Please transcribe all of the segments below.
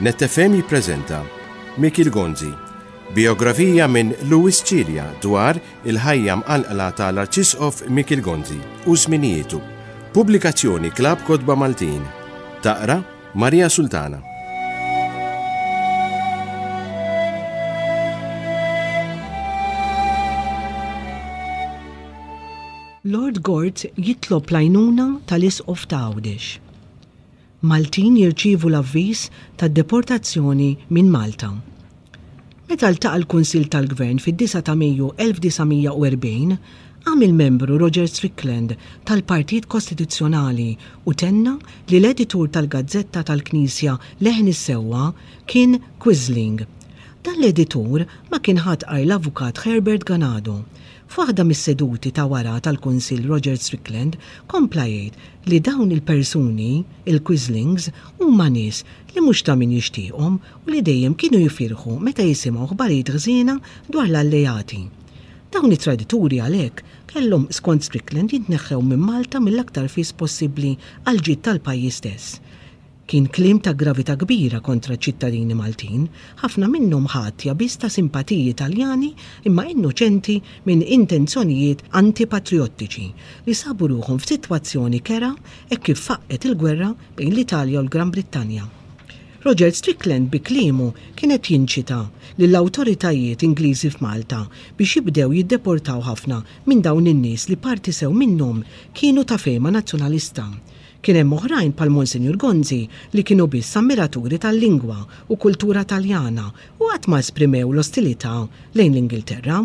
Nettefem jiprezenta Mikil Gonzi, biografija minn Louis Cilia dwar il-ħajja mqalqla tal-Arċisqof Mikil Gonzi u zminijietu. Pubblikazzjoni Klab Kodba Maltin. Taqra Marija Sultana. Lord Gort jitlob lajnuna tal-isqof ta' Għawdex Maltin jirċivu l-avviż tad-deportazzjoni minn Malta. Meta ltaqa l-Kunsil tal-Gvern fid-9 ta' Mejju 1940, il membru Roger Strickland tal-Partit Kostituzzjonali u tenna li l-editur tal-Gazzetta tal-Knisja Leħni Sewwa kien Quisling. Dan l-editur ma kien ħatqaj l-avukat Herbert Ganado F'waħda mis-seduti ta' wara tal-Kunsil Roger Strickland kompla jgħid li dawn il-persuni, il-Quizlings, huma nies li mhux ta' min jixtieqhom u li dejjem kienu jifirħu meta jisimgħu ħbarijiet ħżiena dwar l-allejati. Dawn it-tradituri għalhekk kellhom skont Strickland jitneħħew minn Malta mill-aktar fis possibbli għal ġid tal-pajjiż stess. Kien klim ta' gravità kbira kontra ċittadini Maltin, ħafna minnhom ħatja biss ta' simpatiji Italjani imma innoċenti minn intenzjonijiet antipatriottiċi li sabu ruhom f'sitwazzjoni kera e kif faqqet il-gwerra bejn l-Italja u l-Gran Brittanja. Roger Strickland bi klimu kienet jinċita li l-autoritajiet Ingliżi f'Malta biex jibdew jiddeportaw ħafna minn dawn in-nies li parti sew minnhom kienu ta' fema nazzjonalista Kien hemm oħrajn pal Monsinjur Gonzi li kienu biss ammiraturi tal-lingwa u kultura taljana u qatt ma esprimew l-ostilità lejn l-Ingilterra.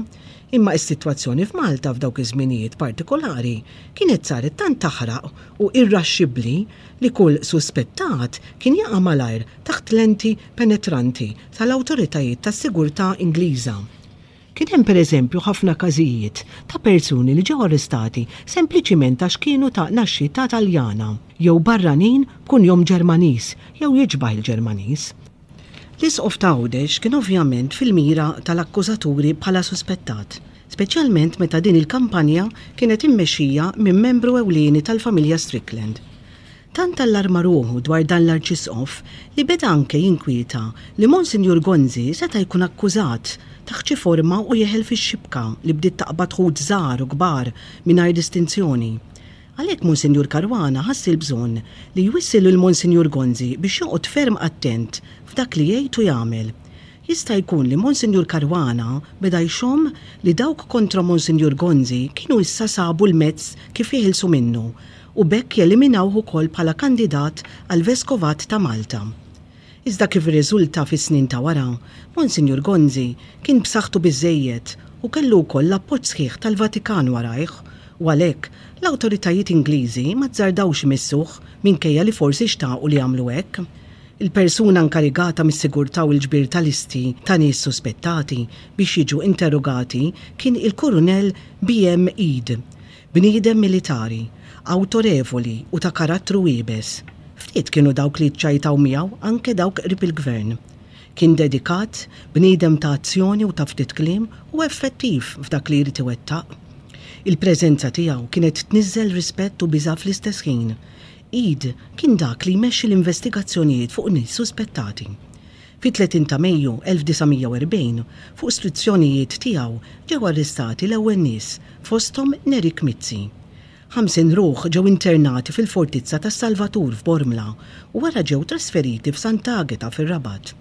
Imma is-sitwazzjoni f'Malta f'dawk iż-żminijiet partikolari kienet saret tant taħraq u irraxxibli li kull suspettat kien jaqa' malajr taħt lenti penetranti tal-awtoritajiet tas-sigurtà Ingliża. Kien hemm pereżempju ħafna każijiet ta' persuni li ġew arrestati sempliċiment għax kienu ta' naxxita Taljana jew barranin kun jom Ġermaniż jew jiġbajl Ġermaniż. L-isqof ta' Għawdex kien ovvjament fil-mira tal-akkużaturi bħala suspettat, speċjalment meta din il-kampanja kienet immexxija minn membru ewlieni tal-familja Strickland tant allarma ruħu dwar dan l-arċisqof li beda anke jinkwieta li Monsignor Gonzi seta jkun akkużat taħċi forma u jeħel fi xibka li bdiet taqbad ħud żgħar u kbar mingħajr distinzjoni. Għalhekk Monsinjur Karwana ħassil bżonn li jwissilu l-Monsinjur Gonzi biex joqgħod ferm attent f'dak li jgħid u jagħmel jista' jkun li Monsinjur Karwana beda jxom li dawk kontra Monsinjur Gonzi kienu issa sabu l-mezz kif jihilsu minnu u bekk jeliminawhu kol bħala kandidat għal Veskovat ta' Malta. Iżda kif riżulta fis snin ta' wara, Monsinjur Gonzi kien b'saħħtu biżejjed u kellu wkoll l-appoġġ sħiħ tal-Vatikan warajħ u għalhekk l-awtoritajiet Ingliżi ma tżardawx missuħ minkejja li forsi xtaqu li jagħmlu hekk il-persuna inkarigata mis sigurta u l-ġbir tal-isti ta' nies suspettati biex jiġu interrogati kien il-Kurunel BM Eid, bniedem militari, autorevoli u ta' karattru ibes. Ftit kienu dawk li ċajtaw miegħu anke dawk qrib il-gvern. Kien dedikat, bniedem ta' azzjoni u ta' ftit kliem u effettiv f'dak li jrid iwettaq. Il-preżenza tiegħu kienet tniżel rispett u biża fl-istess ħin id kien dak li jmexxi l-investigazzjonijiet fuq nies suspettati. Fi 30 ta' Mejju 1940 fuq istruzzjonijiet tiegħu ġew arrestati l-ewwel nies fosthom Nerik Mizzi. Ħamsin ruħ ġew internati fil-fortizza tas Salvatur f'Bormla u wara ġew trasferiti f'Sant'Agata fir-Rabat.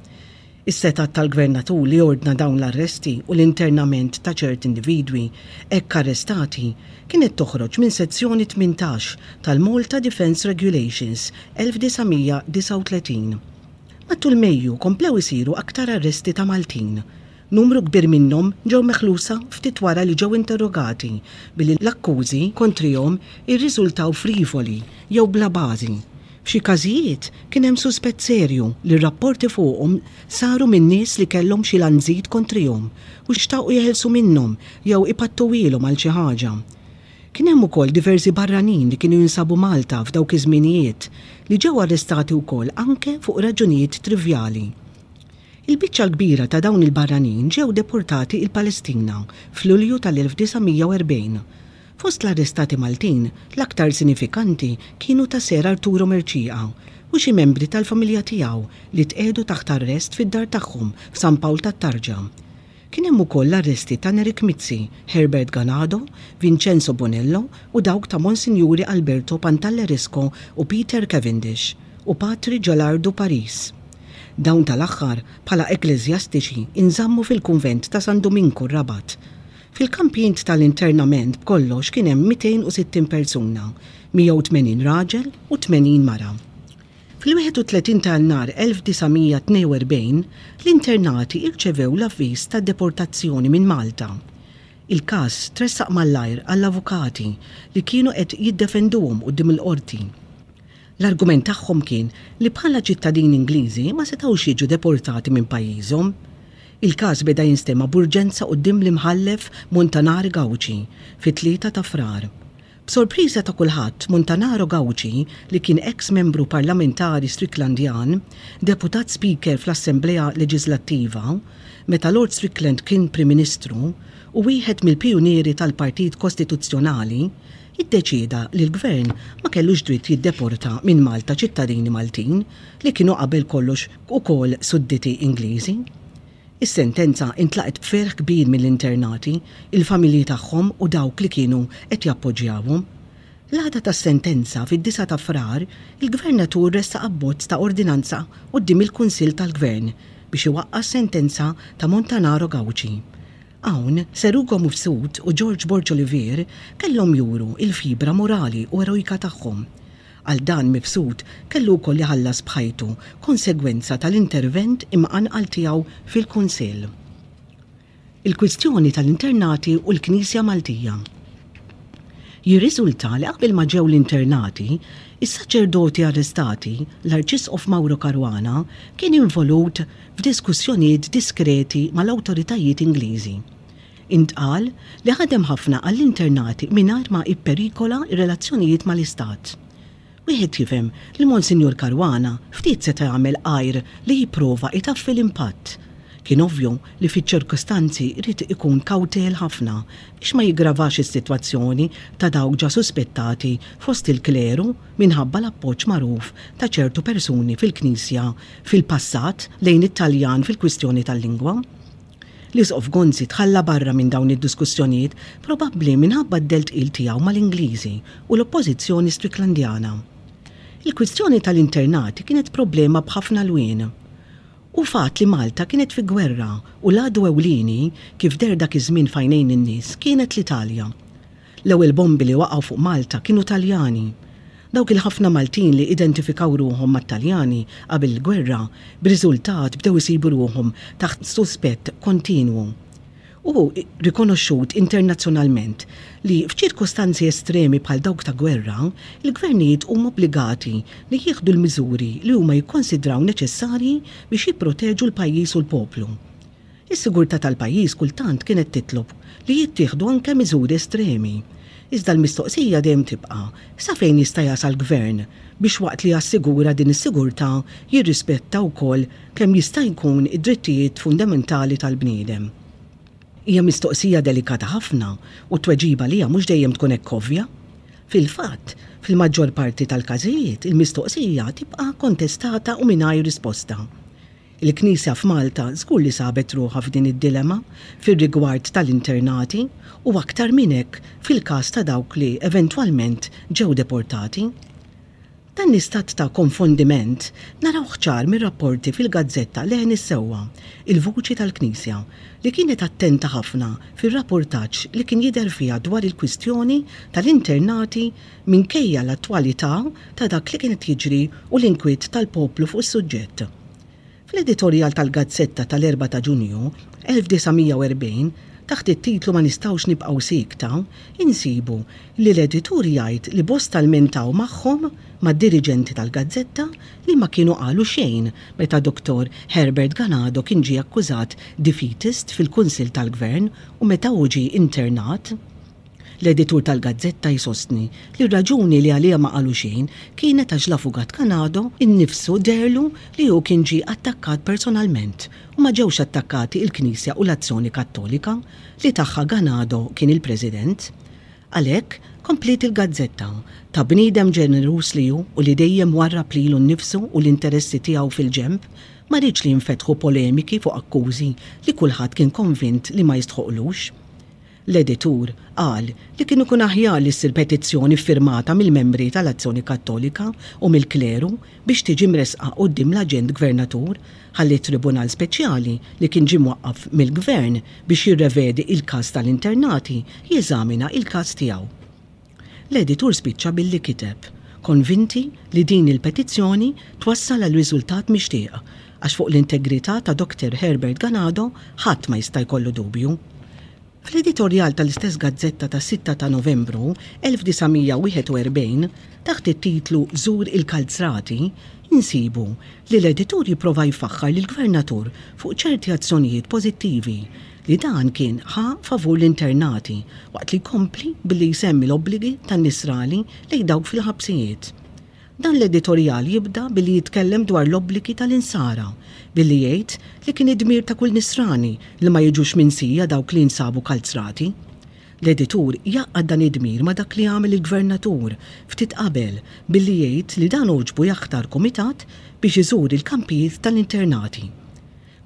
Is-setat tal-gvernatur li ordna dawn l-arresti u l-internament ta' ċert individwi ekk arrestati kienet toħroġ minn sezzjoni 18 tal-Malta Defense Regulations 1939. Mattul Mejju komplew isiru aktar arresti ta' Maltin. Numru kbir minnhom ġew meħlusa ftit wara li ġew interrogati billi l-akkużi kontrihom irriżultaw frivoli jew bla bażi F'xi każijiet kien hemm suspett serju li rapporti fuqhom saru minn nies li kellhom xi lanżid kontrihom u xtaqu jeħelsu minnhom jew ipattuwilhom għal xi ħaġa. Kien hemm ukoll diversi barranin li kienu jinsabu Malta f'dawk iż-żminijiet li ġew arrestati wkoll anke fuq raġunijiet trivjali. Il-biċċa l-kbira ta' dawn il-barranin ġew deportati il-Palestina fl-Ulju tal-1940 Fost l-arrestati Maltin, l-aktar sinifikanti kienu ta' ser Arturo Merċija u xi membri tal-familja tiegħu li tqiedu taħt arrest fid-dar tagħhom f'San Pawl tat-Tarġa. Kien hemm ukoll l-arresti ta' Nerik Mizzi, Herbert Ganado, Vincenzo Bonello u dawk ta' Monsignori Alberto Pantalleresco u Peter Cavendish u Patri Ġolardu Paris. Dawn tal-aħħar bħala ekklezjastiċi inżammu fil-kunvent ta' San Domingo Rabat Fil-kampjint tal-internament b'kollox kien hemm 260 persuna, 180 raġel u 80 mara. Fil-31 tal-nar 1942 l-internati irċevew l-avviż ta' deportazzjoni minn Malta. Il-każ tressaq mal-lajr għall-avukati li kienu qed jiddefenduhom dim il-qorti. L-argument tagħhom kien li bħala ċittadini Ingliżi ma setgħux jiġu deportati minn pajjiżhom Il-każ beda jinstema burġenza dim l-imħallef Montanari Gawċi fit-tlieta ta' frar. B'sorpriża ta' kulħadd, Montanaro Gawċi li kien ex membru parlamentari Stricklandjan, deputat speaker fl-Assembleja Leġislattiva, meta Lord Strickland kien Prim Ministru u wieħed mill-pjunieri tal-Partit Kostituzzjonali, iddeċida li l-gvern ma kellux dritt jiddeporta minn Malta ċittadini Maltin li kienu qabel kollox ukoll sudditi Ingliżi. Is-sentenza intlaqet b'ferħ kbir mill-internati, il-familji tagħhom u dawk li kienu qed jappoġġjawhom. L-għada ta' sentenza fid-disa ta' frar, il-gvernatur resta abbozz ta' ordinanza qoddim il-Kunsil tal-Gvern biex iwaqqa sentenza ta' Montanaro Gawċi. Hawn Serugo Mufsut u George Borgio Olivier kellhom juru il-fibra morali u erojka tagħhom Għal dan mifsud kellu wkoll jħallas bħajtu konsegwenza tal-intervent imqan għal tiegħu fil kunsel Il-kwistjoni tal-internati u l-Knisja Maltija. Jirriżulta li qabel ma ġew l-internati, is-saċerdoti arrestati, l-Arċisqof Mauro Karwana, kien involut f'diskussjonijiet diskreti mal-awtoritajiet Ingliżi. Intqal li ħadem ħafna għall-internati mingħajr ma ipperikola ir relazzjonijiet mal-Istat wieħed jifhem li Monsinjur Karwana ftit se tagħmel qajr li jipprova itaffi l-impatt. Kien ovvju li fiċ-ċirkostanzi rrid ikun kawtel ħafna biex ma jiggravax is-sitwazzjoni ta' dawk ġa suspettati fost il-kleru minħabba l-appoġġ magħruf ta' ċertu persuni fil-Knisja fil-passat lejn it-Taljan fil-kwistjoni tal-lingwa. L-isqof Gonzi tħalla barra minn dawn id-diskussjonijiet probabbli minħabba d-delt il tiegħu mal-Ingliżi u l-oppożizzjoni striklandjana. Il-kwistjoni tal-internati kienet problema bħafna l-wien. U fat li Malta kienet fi gwerra u l-għadu ewlini kif der dak iż-żmien fajnejn in-nies kienet l-Italja. L-ewwel bombi li waqgħu fuq Malta kienu Taljani. Dawk il-ħafna Maltin li identifikaw ruhom mat-Taljani qabel gwerra b'riżultat bdew isibu ruhom taħt suspett kontinwu u rikonoxxut internazzjonalment li f'ċirkostanzi estremi bħal dawk ta' gwerra, il-gvernijiet huma obbligati li jieħdu l-miżuri li huma jikkonsidraw neċessarji biex jipproteġu l-pajjiż u l-poplu. Is-sigurtà tal-pajjiż kultant kienet titlob li jittieħdu anke miżuri estremi. Iżda l-mistoqsija dejjem tibqa' sa fejn jista' jasal gvern biex waqt li jassigura din is-sigurtà jirrispetta wkoll kemm jista' jkun id-drittijiet fundamentali tal-bniedem hija mistoqsija delikata ħafna u t-tweġiba li mhux dejjem tkun hekk ovvja. Fil-fatt, fil-maġġor parti tal-każijiet, il-mistoqsija tibqa' kontestata u mingħajr risposta. Il-Knisja f'Malta żgur li sabet ruħa f'din id-dilema fir-rigward tal-internati u aktar minn hekk fil-każ ta' dawk li eventwalment ġew deportati. Dan l-istat ta' konfondiment naraw ħċar mir-rapporti fil-gazzetta għen sewwa il-vuċi tal-Knisja li kienet attenta ħafna fil-rapportaċ li kien jider fija dwar il-kwistjoni tal-internati minkejja l-attwalità ta' dak li kienet jiġri u l-inkwiet tal-poplu fuq is-suġġett. Fl-editorial tal-gazzetta tal-4 ta' Ġunju 1940 taħt it-titlu ma nistawx nibqaw sikta, insibu li l-editur jgħid li bost tal-mentaw magħhom ma' dirigenti tal-gazzetta li ma kienu qalu xejn meta dr. Herbert Ganado kien ġie akkużat defeatist fil-Kunsil tal-Gvern u meta uġi internat L-editur tal-gazzetta jisostni li raġuni li għalija ma qalu xejn kienet għax l-afugat Kanado innifsu derlu li hu kien attakkat personalment u ma ġewx attakkati il-Knisja u l-Azzjoni Kattolika li tagħha Ganado kien il-President. Għalhekk komplet il-gazzetta ta' bnidem ġenerus li ju u li dejjem warra plilu nnifsu u l-interessi tiegħu fil-ġemp ma rridx li nfetħu polemiki fuq akkużi li kulħadd kien konvint li ma jistħuqlux. L-editur qal li kienu kun aħjar li ssir petizzjoni firmata mill-membri tal-Azzjoni Kattolika u mill-Kleru biex tiġi mresqa qoddim l-aġent gvernatur ħalli tribunal speċjali li kien ġi mwaqqaf mill-gvern biex jirrevedi il-każ tal-internati jeżamina il-każ tiegħu. L-editur spiċċa billi kiteb konvinti li din il-petizzjoni twassal għal riżultat mixtieq għax fuq l-integrità ta' Dr. Herbert Ganado ħadd ma jista' jkollu dubju. Fl-editorjal tal-istess gazzetta ta' 6 ta' novembru 1941 taħt it-titlu Zur il-Kalzrati insibu li l-editur jipprova jfaxħar lill-gvernatur fuq ċerti azzjonijiet pożittivi li dan kien ħa favur l-internati waqt li kompli billi jsemmi l-obbligi tan-nisrali li dawk fil-ħabsijiet. Dan l-editorjal jibda billi jitkellem dwar l-obbligi tal-insara billi jgħid li kien id-dmir ta' kull nisrani li ma jiġux sija dawk li nsabu kalzrati. L-editur jaqqa dan id-dmir ma dak li għamil il-gvernatur ftit qabel billi jgħid li dan uġbu jaħtar komitat biex iżur il-kampijiet tal-internati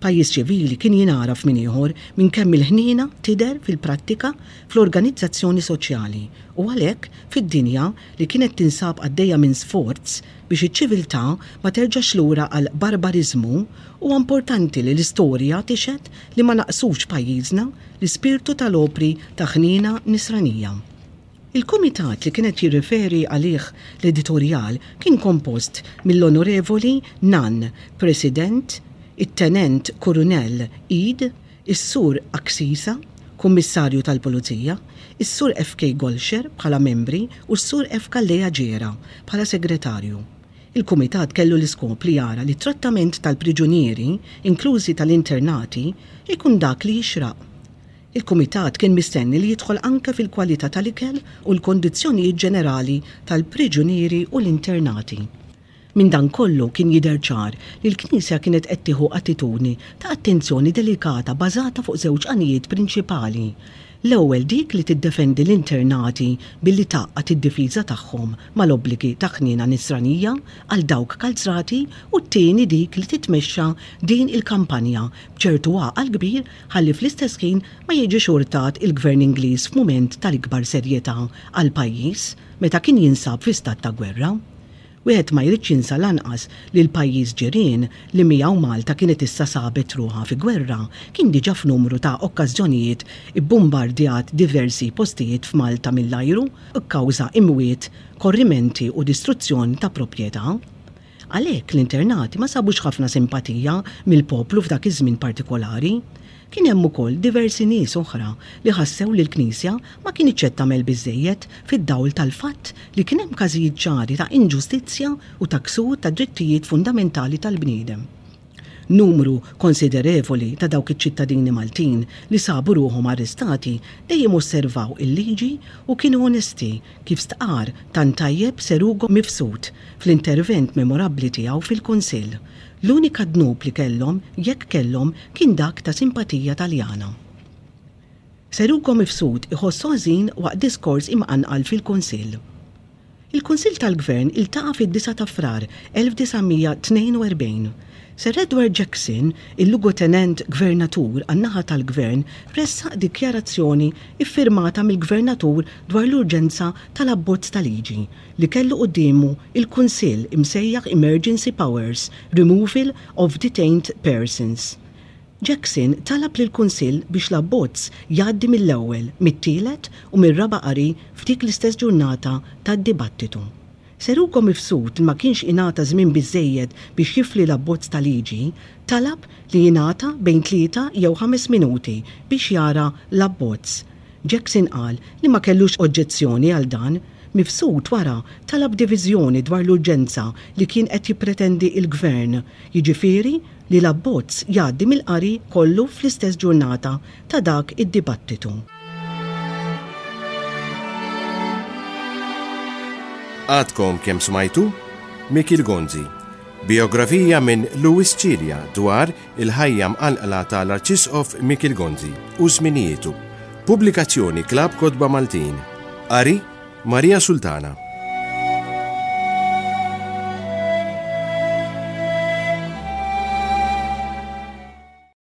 pajjiż ċivili kien jinaraf minn ieħor minn kemm il-ħnina tider fil-prattika fl-organizzazzjoni soċjali u għalhekk fid-dinja li kienet tinsab għaddejja minn sforz biex iċ-ċiviltà ma terġax lura għal barbarizmu u importanti li l-istorja tixet li ma naqsux pajjiżna l-ispirtu tal-opri ta' ħnina nisranija. Il-komitat li kienet jirriferi għalih l-editorial kien kompost mill-onorevoli Nan, president it-tenent Kurunel Id, is-sur Aksisa, kummissarju tal-Pulizija, is-sur FK Golxer bħala membri u s-sur FK Leja Ġera bħala segretarju. Il-Kumitat kellu l-iskop li jara li trattament tal-priġunieri, inklużi tal-internati, ikun dak li jixraq. Il-Kumitat kien mistenni li jidħol anke fil-kwalità tal-ikel u l-kondizzjonijiet ġenerali tal-priġunieri u l-internati. Min dan kollu kien jidher ċar li l-Knisja kienet qed tieħu attituni ta' attenzjoni delikata bażata fuq żewġ anijiet prinċipali. L-ewwel dik li tiddefendi l-internati billi taqqa id-difiża tagħhom mal-obbligi ta' ħnina nisranija għal dawk kalzrati u t-tieni dik li titmexxa din il-kampanja b'ċertu għaqal kbir ħalli fl-istess ħin ma jiġi xurtat il-Gvern Ingliż f'mument tal-ikbar serjetà għal pajjiż meta kien jinsab fi stat ta' gwerra wieħed ma jridx jinsa lanqas li l-pajjiż ġirien li miegħu Malta kienet issa sabet ruħa fi gwerra kien diġà f'numru ta' okkażjonijiet ibbombardjat diversi postijiet f'Malta mill-ajru kkawża imwiet, korrimenti u distruzzjoni ta' proprjetà għalek l-internati ma sabux ħafna simpatija mill-poplu f'dak iż-żmien partikolari, kien hemm ukoll diversi nies oħra li ħassew li l-Knisja ma kienx qed tagħmel biżejjed fid-dawl tal-fatt li kien hemm każijiet ċari ta' inġustizzja u ta' ksur ta' drittijiet fundamentali tal-bniedem. Numru konsiderevoli ta' dawk iċ-ċittadini Maltin li sabu ruhom arrestati dejjem osservaw il-liġi u kienu onesti kif stqar tan tajjeb serugo mifsud fl-intervent memorabbli tiegħu fil-Kunsill L-unika dnub li kellhom, jekk kellhom, kien dak ta' simpatija taljana. Seruko ifsud iħossu għazin waqt diskors imqanqal fil-Kunsill. Il-Kunsill tal-Gvern iltaqa' fid-9 ta' frar 1942 Sir Edward Jackson, il-lugotenent gvernatur għannaħa tal-gvern, pressa dikjarazzjoni iffirmata mill-gvernatur dwar l-urġenza tal-abbozz tal-liġi li kellu qoddimu il-Kunsill imsejjaħ Emergency Powers Removal of Detained Persons. Jackson talab l kunsill biex l-abbozz jaddi mill-ewwel, mit-tielet u mir-raba qari ftik l-istess ġurnata tad-dibattitu. Seruko mifsud ma kienx inata żmien biżejjed biex jifli l-abbozz tal-liġi, talab li jinata bejn tlieta jew ħames minuti biex jara l-abbozz. Jackson qal li ma kellux oġġezzjoni għal dan, mifsud wara talab diviżjoni dwar l-urġenza li kien qed jippretendi il-gvern, jiġifieri li l-abbozz jgħaddi mill-qari kollu fl-istess ġurnata ta' dak id-dibattitu. Għadkom kem smajtu? Mikil Gonzi, biografija minn Louis Cilia dwar il għal mqalqla tal-Arċisqof Mikil Gonzi u żminietu. Publikazzjoni Klab Kodba Maltin. Ari Maria Sultana.